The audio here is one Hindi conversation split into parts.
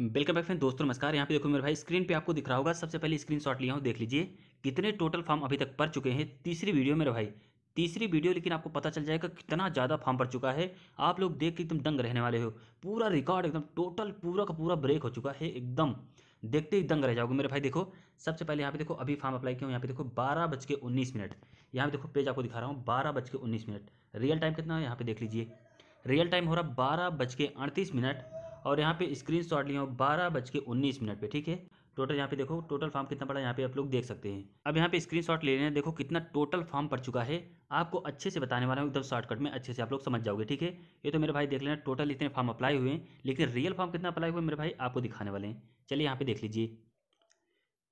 वेलकम बैक फ्रेंड दोस्तों नमस्कार यहाँ पे देखो मेरे भाई स्क्रीन पे आपको दिख रहा होगा सबसे पहले स्क्रीन शॉट लिया हूँ देख लीजिए कितने टोटल फॉर्म अभी तक पड़ चुके हैं तीसरी वीडियो मेरे भाई तीसरी वीडियो लेकिन आपको पता चल जाएगा कितना ज़्यादा फॉर्म पड़ चुका है आप लोग देख के एकदम दंग रहने वाले हो पूरा रिकॉर्ड एकदम टोटल पूरा का पूरा ब्रेक हो चुका है एकदम देखते ही दंग रह जाओगे मेरे भाई देखो सबसे पहले यहाँ पे देखो अभी फॉर्म अप्लाई किया हूँ यहाँ पे देखो बारह बज के उन्नीस मिनट यहाँ पे देखो पेज आपको दिखा रहा हूँ बारह बज के उन्नीस मिनट रियल टाइम कितना है यहाँ पे देख लीजिए रियल टाइम हो रहा बारह बज के अड़तीस मिनट और यहाँ पे स्क्रीन शॉट लिया हूँ बारह बज के उन्नीस मिनट पर ठीक है टोटल यहाँ पे देखो टोटल फॉर्म कितना पड़ा यहाँ पे आप लोग देख सकते हैं अब यहाँ पे स्क्रीन शॉट ले रहे हैं देखो कितना टोटल फॉर्म पड़ चुका है आपको अच्छे से बताने वाला हूँ एकदम शॉर्टकट में अच्छे से आप लोग समझ जाओगे ठीक है ये तो मेरे भाई देख लेना टोटल इतने फॉर्म अप्लाई हुए हैं लेकिन रियल फॉर्म कितना अप्लाई हुए मेरे भाई आपको दिखाने वाले हैं चलिए यहाँ पे देख लीजिए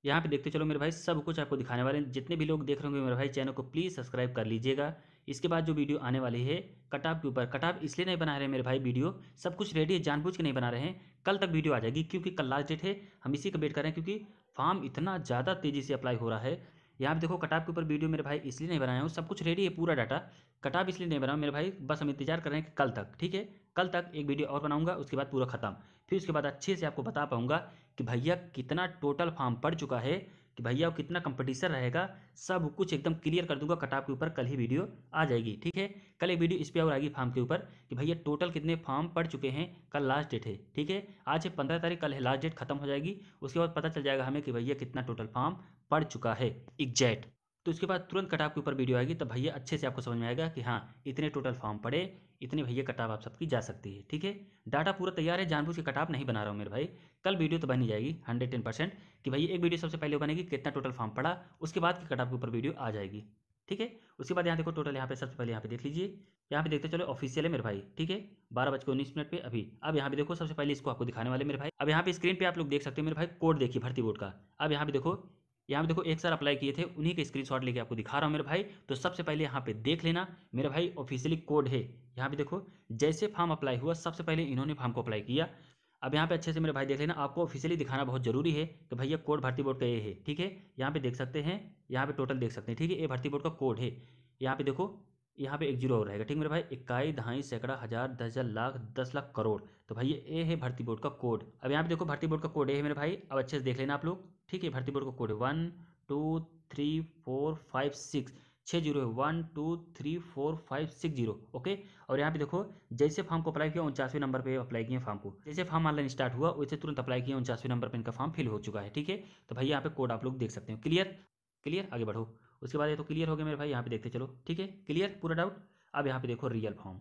यहाँ पे देखते चलो मेरे भाई सब कुछ आपको दिखाने वाले हैं जितने भी लोग देख रहे होंगे मेरे भाई चैनल को प्लीज़ सब्सक्राइब कर लीजिएगा इसके बाद जो वीडियो आने वाली है कटाप के ऊपर कटाप इसलिए नहीं बना रहे मेरे भाई वीडियो सब कुछ रेडी है जानबूझ के नहीं बना रहे हैं कल तक वीडियो आ जाएगी क्योंकि कल लास्ट डेट है हम इसी का वेट कर रहे हैं क्योंकि फॉर्म इतना ज़्यादा तेज़ी से अप्लाई हो रहा है यहाँ पर देखो कटाप के ऊपर वीडियो मेरे भाई इसलिए नहीं बनाया हूँ सब कुछ रेडी है पूरा डाटा कटाप इसलिए नहीं बनाऊँ मेरे भाई बस हम इंतजार कर रहे हैं कि कल तक ठीक है कल तक एक वीडियो और बनाऊंगा उसके बाद पूरा खत्म फिर उसके बाद अच्छे से आपको बता पाऊंगा कि भैया कितना टोटल फॉर्म पड़ चुका है कि भैया कितना कंपटीशन रहेगा सब कुछ एकदम क्लियर कर दूंगा कटाप के ऊपर कल ही वीडियो आ जाएगी ठीक है कल एक वीडियो इस पर और आएगी फार्म के ऊपर कि भैया टोटल कितने फार्म पड़ चुके हैं कल लास्ट डेट है ठीक है आज है पंद्रह तारीख कल है लास्ट डेट खत्म हो जाएगी उसके बाद पता चल जाएगा हमें कि भैया कितना टोटल फार्म पड़ चुका है एग्जैक्ट तो इसके बाद तुरंत कटाव के ऊपर वीडियो आएगी तब भैया अच्छे से आपको समझ में आएगा कि हाँ इतने टोटल फॉर्म पड़े इतने भैया कटाव आप सबकी जा सकती है ठीक है डाटा पूरा तैयार है जानबूझ के कटाव नहीं बना रहा हूँ मेरे भाई कल वीडियो तो बनी जाएगी हंड्रेड टेन परसेंट कि भैया एक वीडियो सबसे पहले बनेगी कितना टोटल फॉर्म पड़ा उसके बाद के कटाव के ऊपर वीडियो आ जाएगी ठीक है उसके बाद यहाँ देखो टोटल यहाँ पे सबसे पहले यहाँ पे देख लीजिए यहाँ पे देखते चलो ऑफिशियल है मेरे भाई ठीक है बारह बज के उन्नीस मिनट पे अभी अब यहाँ पे देखो सबसे पहले इसको आपको दिखाने वाले मेरे भाई अब यहाँ पे स्क्रीन पे आप लोग देख सकते हैं मेरे भाई कोड देखिए भर्ती बोर्ड का अब यहाँ पे देखो यहाँ पे देखो एक सर अप्लाई किए थे उन्हीं के स्क्रीनशॉट लेके आपको दिखा रहा हूँ मेरे भाई तो सबसे पहले यहाँ पे देख लेना मेरे भाई ऑफिशियली कोड है यहाँ पे देखो जैसे फॉर्म अप्लाई हुआ सबसे पहले इन्होंने फॉर्म को अप्लाई किया अब यहाँ पे अच्छे से मेरे भाई देख लेना आपको ऑफिशियली दिखाना बहुत जरूरी है कि भैया कोड भर्ती बोर्ड का ये है ठीक है यहाँ पे देख सकते हैं यहाँ पे टोटल देख सकते हैं ठीक है ये भर्ती बोर्ड का कोड है यहाँ पे देखो यहाँ पे एक जीरो और रहेगा ठीक मेरे भाई इक्काई ढाई सैकड़ा हज़ार दस हज़ार लाख दस लाख करोड़ तो भाई ये है भर्ती बोर्ड का कोड अब यहाँ पे देखो भर्ती बोर्ड का कोड है मेरे भाई अब अच्छे से देख लेना आप लोग ठीक है भर्ती बोर्ड का code one two three four five six छः जीरो है one two three four five six zero okay और यहाँ पे देखो जैसे फॉर्म को अप्लाई किया उनचासवें नंबर पे अप्लाई किए फॉर्म को जैसे फॉर्म ऑनलाइन स्टार्ट हुआ वैसे तुरंत अप्लाई किया उनचासवें नंबर पे इनका फॉर्म फिल हो चुका है ठीक है तो भाई यहाँ पे कोड आप लोग देख सकते हो क्लियर क्लियर आगे बढ़ो उसके बाद ये तो क्लियर हो गया मेरे भाई यहाँ पे देखते चलो ठीक है क्लियर पूरा डाउट अब यहाँ पे देखो रियल फॉर्म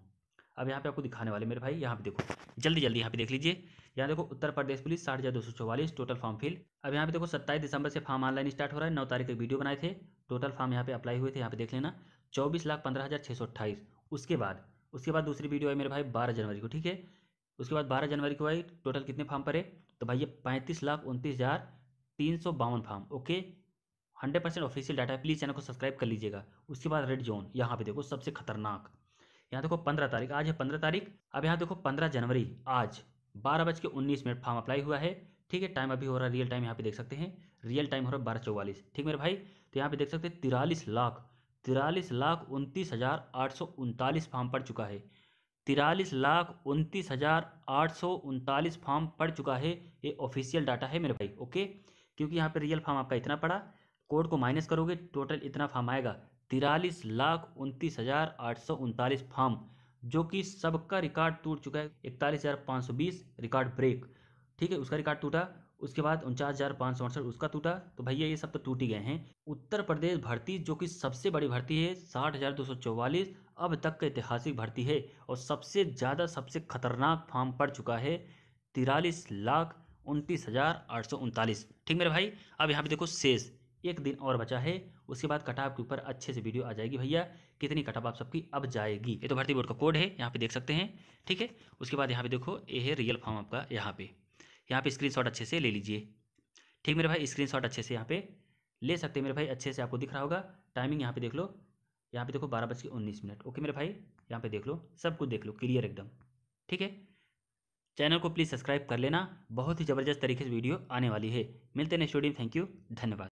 अब यहाँ पे आपको दिखाने वाले मेरे भाई यहाँ पे देखो जल्दी जल्दी यहाँ पे देख लीजिए यहाँ देखो उत्तर प्रदेश पुलिस साठ हज़ार दो सौ चौवालीस टोटल फॉर्म फिल अब यहाँ पे देखो सत्ताईस दिसंबर से फॉर्म ऑनलाइन स्टार्ट हो रहा है नौ तारीख के वीडियो बनाए थे टोटल फॉर्म यहाँ पे अप्लाई हुए थे यहाँ पे देख लेना चौबीस लाख पंद्रह हज़ार छः सौ अट्ठाईस उसके बाद उसके बाद दूसरी वीडियो आई मेरे भाई बारह जनवरी को ठीक है उसके बाद बारह जनवरी को आई टोटल कितने फॉर्म पर तो भाई ये पैंतीस लाख उनतीस हज़ार तीन सौ बावन form okay hundred percent official data है प्लीज़ चैनल को सब्सक्राइब कर लीजिएगा उसके बाद रेड जोन यहाँ पे देखो सबसे खतरनाक यहाँ देखो पंद्रह तारीख आज है पंद्रह तारीख अब यहाँ देखो पंद्रह जनवरी आज बारह बज के उन्नीस मिनट फॉर्म अप्लाई हुआ है ठीक है टाइम अभी हो रहा है रियल टाइम यहाँ पे देख सकते हैं रियल टाइम हो रहा है बारह चौवालीस ठीक मेरे भाई तो यहाँ पे देख सकते हैं तिरालीस लाख तिरालीस लाख उनतीस हज़ार आठ सौ उनतालीस फॉर्म पड़ चुका है तिरालीस लाख उनतीस हज़ार आठ सौ उनतालीस फॉर्म पड़ चुका है ये ऑफिशियल डाटा है मेरे भाई ओके क्योंकि यहाँ पर रियल फॉर्म आपका इतना पड़ा कोड को माइनस करोगे टोटल इतना फॉर्म आएगा तिरालीस लाख उनतीस हज़ार आठ सौ उनतालीस फार्म जो कि सबका रिकॉर्ड टूट चुका है इकतालीस हज़ार पाँच सौ बीस रिकॉर्ड ब्रेक ठीक है उसका रिकॉर्ड टूटा उसके बाद उनचास हज़ार पाँच सौ अड़सठ उसका टूटा तो भैया ये सब तो टूट ही गए हैं उत्तर प्रदेश भर्ती जो कि सबसे बड़ी भर्ती है साठ हज़ार दो सौ चौवालीस अब तक का ऐतिहासिक भर्ती है और सबसे ज़्यादा सबसे खतरनाक फार्म पड़ चुका है तिरालीस लाख उनतीस हज़ार आठ सौ उनतालीस ठीक मेरे भाई अब यहाँ पे देखो शेष एक दिन और बचा है उसके बाद कट के ऊपर अच्छे से वीडियो आ जाएगी भैया कितनी कट आप सबकी अब जाएगी ये तो भर्ती बोर्ड का कोड है यहाँ पे देख सकते हैं ठीक है उसके बाद यहाँ पे देखो ये है रियल फॉर्म आपका यहाँ पे यहाँ पे स्क्रीनशॉट अच्छे से ले लीजिए ठीक मेरे भाई स्क्रीन अच्छे से यहाँ पे ले सकते हैं मेरे भाई अच्छे से आपको दिख रहा होगा टाइमिंग यहाँ पे देख लो यहाँ पे देखो बारह बज के उन्नीस मिनट ओके मेरे भाई यहाँ पे देख लो सब कुछ देख लो क्लियर एकदम ठीक है चैनल को प्लीज़ सब्सक्राइब कर लेना बहुत ही ज़बरदस्त तरीके से वीडियो आने वाली है मिलते हैं स्टूडियो थैंक यू धन्यवाद